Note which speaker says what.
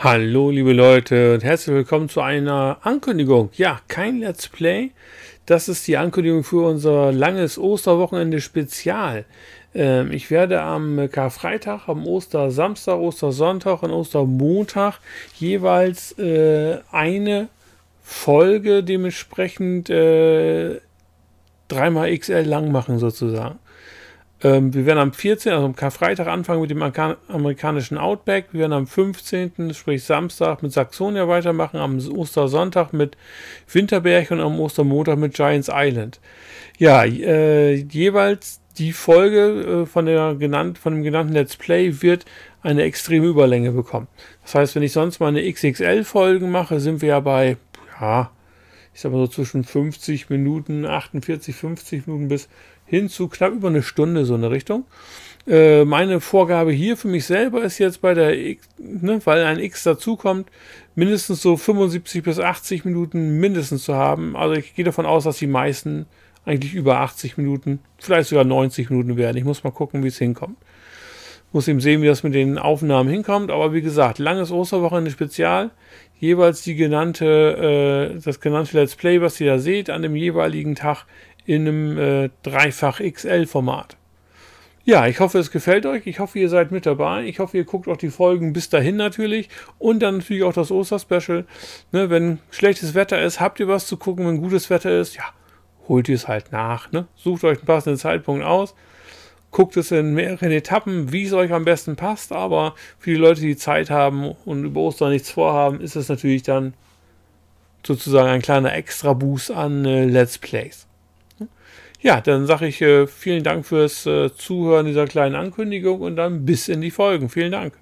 Speaker 1: Hallo liebe Leute und herzlich willkommen zu einer Ankündigung. Ja, kein Let's Play. Das ist die Ankündigung für unser langes Osterwochenende Spezial. Ähm, ich werde am Karfreitag, am Ostersamstag, Ostersonntag und Ostermontag jeweils äh, eine Folge dementsprechend äh, 3 XL lang machen sozusagen. Ähm, wir werden am 14., also am Karfreitag anfangen mit dem amerikanischen Outback. Wir werden am 15., sprich Samstag, mit Saxonia weitermachen, am Ostersonntag mit Winterberg und am Ostermontag mit Giants Island. Ja, äh, jeweils die Folge äh, von, der genannt, von dem genannten Let's Play wird eine extreme Überlänge bekommen. Das heißt, wenn ich sonst mal eine XXL-Folgen mache, sind wir ja bei ja, ich sag mal so zwischen 50 Minuten, 48, 50 Minuten bis hin zu knapp über eine Stunde so eine Richtung. Äh, meine Vorgabe hier für mich selber ist jetzt bei der X, ne, weil ein X dazukommt, mindestens so 75 bis 80 Minuten mindestens zu haben. Also ich gehe davon aus, dass die meisten eigentlich über 80 Minuten, vielleicht sogar 90 Minuten werden. Ich muss mal gucken, wie es hinkommt. Muss eben sehen, wie das mit den Aufnahmen hinkommt. Aber wie gesagt, langes Osterwochenende Spezial. Jeweils die genannte, äh, das genannte Let's Play, was ihr da seht, an dem jeweiligen Tag in einem äh, Dreifach XL-Format. Ja, ich hoffe, es gefällt euch. Ich hoffe, ihr seid mit dabei. Ich hoffe, ihr guckt auch die Folgen bis dahin natürlich. Und dann natürlich auch das Osterspecial. Ne, wenn schlechtes Wetter ist, habt ihr was zu gucken. Wenn gutes Wetter ist, ja, holt ihr es halt nach. Ne? Sucht euch einen passenden Zeitpunkt aus guckt es in mehreren Etappen, wie es euch am besten passt. Aber für die Leute, die Zeit haben und über Ostern nichts vorhaben, ist es natürlich dann sozusagen ein kleiner extra Boost an äh, Let's Plays. Ja, dann sage ich äh, vielen Dank fürs äh, Zuhören dieser kleinen Ankündigung und dann bis in die Folgen. Vielen Dank.